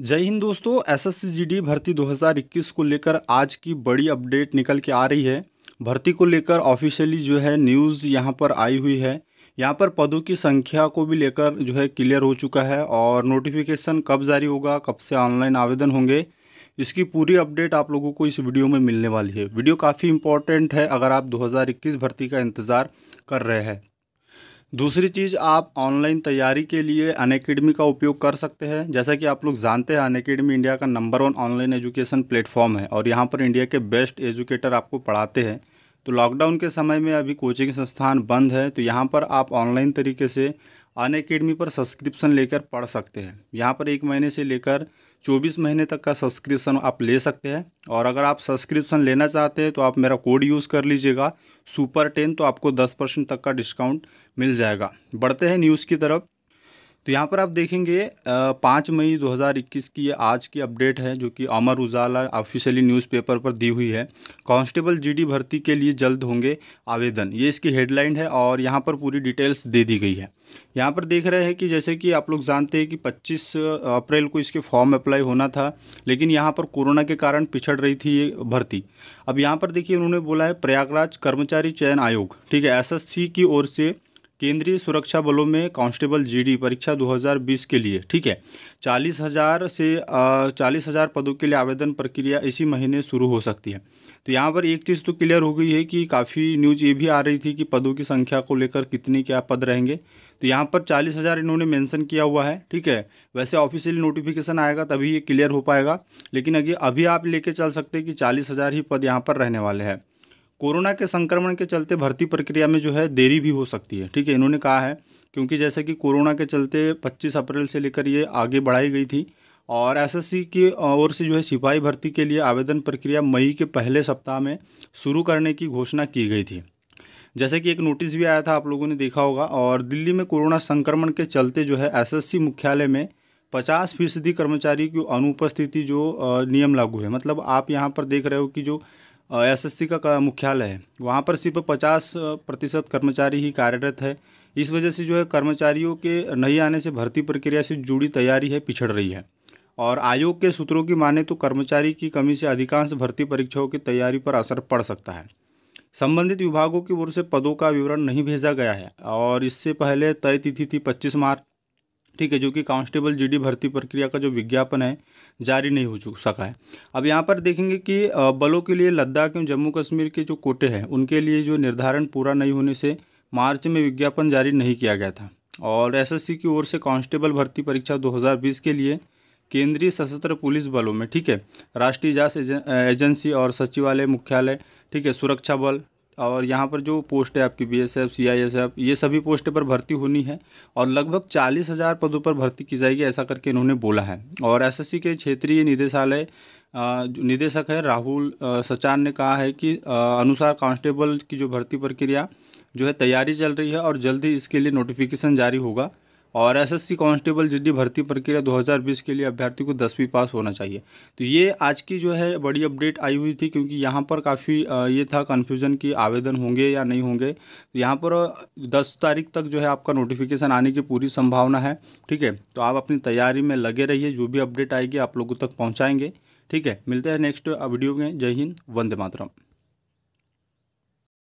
जय हिंद दोस्तों SSC GD भर्ती 2021 को लेकर आज की बड़ी अपडेट निकल के आ रही है भर्ती को लेकर ऑफिशियली जो है न्यूज़ यहाँ पर आई हुई है यहाँ पर पदों की संख्या को भी लेकर जो है क्लियर हो चुका है और नोटिफिकेशन कब जारी होगा कब से ऑनलाइन आवेदन होंगे इसकी पूरी अपडेट आप लोगों को इस वीडियो में मिलने वाली है वीडियो काफ़ी इंपॉर्टेंट है अगर आप दो भर्ती का इंतज़ार कर रहे हैं दूसरी चीज़ आप ऑनलाइन तैयारी के लिए अनएकेडमी का उपयोग कर सकते हैं जैसा कि आप लोग जानते हैं अनएकेडमी इंडिया का number one online education platform है और यहाँ पर इंडिया के बेस्ट एजुकेटर आपको पढ़ाते हैं तो लॉकडाउन के समय में अभी कोचिंग संस्थान बंद है तो यहाँ पर आप ऑनलाइन तरीके से अनएकेडमी पर सब्सक्रिप्शन लेकर पढ़ सकते हैं यहाँ पर एक महीने से लेकर 24 महीने तक का सब्सक्रिप्शन आप ले सकते हैं और अगर आप सब्सक्रिप्शन लेना चाहते हैं तो आप मेरा कोड यूज़ कर लीजिएगा सुपर टेन तो आपको 10 परसेंट तक का डिस्काउंट मिल जाएगा बढ़ते हैं न्यूज़ की तरफ तो यहाँ पर आप देखेंगे पाँच मई 2021 की ये आज की अपडेट है जो कि अमर उजाला ऑफिशियली न्यूज़पेपर पर दी हुई है कांस्टेबल जीडी भर्ती के लिए जल्द होंगे आवेदन ये इसकी हेडलाइन है और यहाँ पर पूरी डिटेल्स दे दी गई है यहाँ पर देख रहे हैं कि जैसे कि आप लोग जानते हैं कि 25 अप्रैल को इसके फॉर्म अप्लाई होना था लेकिन यहाँ पर कोरोना के कारण पिछड़ रही थी ये भर्ती अब यहाँ पर देखिए उन्होंने बोला है प्रयागराज कर्मचारी चयन आयोग ठीक है एसएससी की ओर से केंद्रीय सुरक्षा बलों में कांस्टेबल जीडी परीक्षा 2020 के लिए ठीक है चालीस हज़ार से चालीस हज़ार पदों के लिए आवेदन प्रक्रिया इसी महीने शुरू हो सकती है तो यहाँ पर एक चीज़ तो क्लियर हो गई है कि काफ़ी न्यूज ये भी आ रही थी कि पदों की संख्या को लेकर कितने क्या पद रहेंगे तो यहाँ पर चालीस हज़ार इन्होंने मेंशन किया हुआ है ठीक है वैसे ऑफिशियल नोटिफिकेशन आएगा तभी ये क्लियर हो पाएगा लेकिन अभी अभी आप लेके चल सकते हैं कि चालीस हज़ार ही पद यहाँ पर रहने वाले हैं कोरोना के संक्रमण के चलते भर्ती प्रक्रिया में जो है देरी भी हो सकती है ठीक है इन्होंने कहा है क्योंकि जैसे कि कोरोना के चलते 25 अप्रैल से लेकर ये आगे बढ़ाई गई थी और एसएससी की ओर से जो है सिपाही भर्ती के लिए आवेदन प्रक्रिया मई के पहले सप्ताह में शुरू करने की घोषणा की गई थी जैसे कि एक नोटिस भी आया था आप लोगों ने देखा होगा और दिल्ली में कोरोना संक्रमण के चलते जो है एस मुख्यालय में पचास फीसदी कर्मचारी की अनुपस्थिति जो नियम लागू है मतलब आप यहाँ पर देख रहे हो कि जो एसएससी का, का मुख्यालय है वहाँ पर सिर्फ पचास प्रतिशत कर्मचारी ही कार्यरत है इस वजह से जो है कर्मचारियों के नहीं आने से भर्ती प्रक्रिया से जुड़ी तैयारी है पिछड़ रही है और आयोग के सूत्रों की माने तो कर्मचारी की कमी से अधिकांश भर्ती परीक्षाओं की तैयारी पर असर पड़ सकता है संबंधित विभागों की ओर से पदों का विवरण नहीं भेजा गया है और इससे पहले तय तिथि थी पच्चीस मार्च ठीक है जो कि कांस्टेबल जीडी भर्ती प्रक्रिया का जो विज्ञापन है जारी नहीं हो सका है अब यहाँ पर देखेंगे कि बलों के लिए लद्दाख एवं जम्मू कश्मीर के जो कोटे हैं उनके लिए जो निर्धारण पूरा नहीं होने से मार्च में विज्ञापन जारी नहीं किया गया था और एसएससी की ओर से कांस्टेबल भर्ती परीक्षा 2020 के लिए केंद्रीय सशस्त्र पुलिस बलों में ठीक है राष्ट्रीय जांच एजेंसी और सचिवालय मुख्यालय ठीक है सुरक्षा बल और यहाँ पर जो पोस्ट है आपकी B S F C I S F ये सभी पोस्ट पर भर्ती होनी है और लगभग चालीस हज़ार पदों पर भर्ती की जाएगी ऐसा करके इन्होंने बोला है और एस एस सी के क्षेत्रीय निदेशालय निदेशक है राहुल सचान ने कहा है कि अनुसार कांस्टेबल की जो भर्ती प्रक्रिया जो है तैयारी चल रही है और जल्द ही इसके लिए नोटिफिकेशन जारी होगा और एसएससी कांस्टेबल जिद्दी भर्ती प्रक्रिया 2020 के लिए अभ्यर्थी को दसवीं पास होना चाहिए तो ये आज की जो है बड़ी अपडेट आई हुई थी क्योंकि यहाँ पर काफ़ी ये था कन्फ्यूज़न कि आवेदन होंगे या नहीं होंगे तो यहाँ पर दस तारीख तक जो है आपका नोटिफिकेशन आने की पूरी संभावना है ठीक है तो आप अपनी तैयारी में लगे रहिए जो भी अपडेट आएगी आप लोगों तक पहुँचाएँगे ठीक है मिलते हैं नेक्स्ट वीडियो में जय हिंद वंदे मातरम